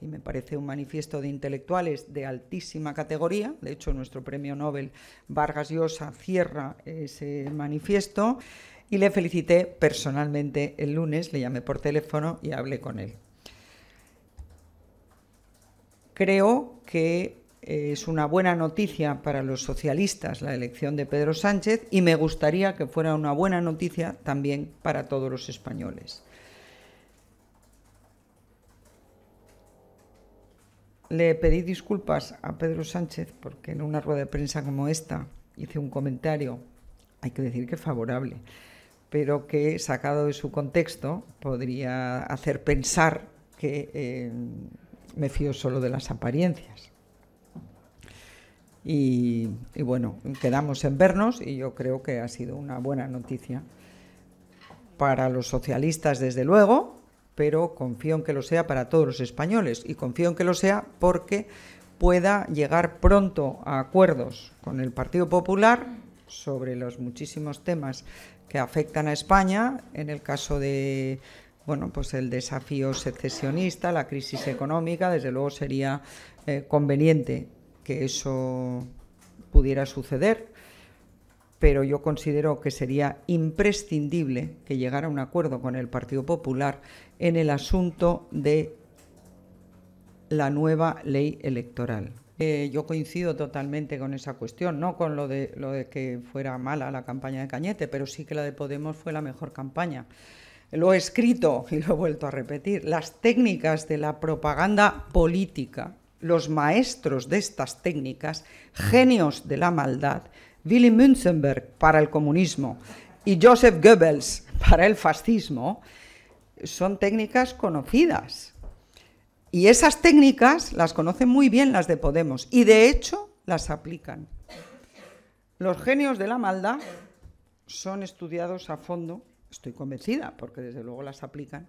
y me parece un manifiesto de intelectuales de altísima categoría. De hecho, nuestro premio Nobel Vargas Llosa cierra ese manifiesto y le felicité personalmente el lunes, le llamé por teléfono y hablé con él. Creo que es una buena noticia para los socialistas la elección de Pedro Sánchez y me gustaría que fuera una buena noticia también para todos los españoles. le pedí disculpas a Pedro Sánchez porque en una rueda de prensa como esta hice un comentario, hay que decir que favorable, pero que sacado de su contexto podría hacer pensar que eh, me fío solo de las apariencias. Y, y, bueno, quedamos en vernos y yo creo que ha sido una buena noticia para los socialistas, desde luego, pero confío en que lo sea para todos los españoles y confío en que lo sea porque pueda llegar pronto a acuerdos con el Partido Popular sobre los muchísimos temas que afectan a España, en el caso de bueno, pues el desafío secesionista, la crisis económica, desde luego sería eh, conveniente que eso pudiera suceder pero yo considero que sería imprescindible que llegara a un acuerdo con el Partido Popular en el asunto de la nueva ley electoral. Eh, yo coincido totalmente con esa cuestión, no con lo de, lo de que fuera mala la campaña de Cañete, pero sí que la de Podemos fue la mejor campaña. Lo he escrito y lo he vuelto a repetir. Las técnicas de la propaganda política, los maestros de estas técnicas, genios de la maldad, Willy Münzenberg para el comunismo y Joseph Goebbels para el fascismo, son técnicas conocidas. Y esas técnicas las conocen muy bien las de Podemos y de hecho las aplican. Los genios de la maldad son estudiados a fondo, estoy convencida, porque desde luego las aplican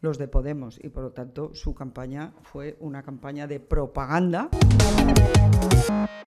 los de Podemos y por lo tanto su campaña fue una campaña de propaganda.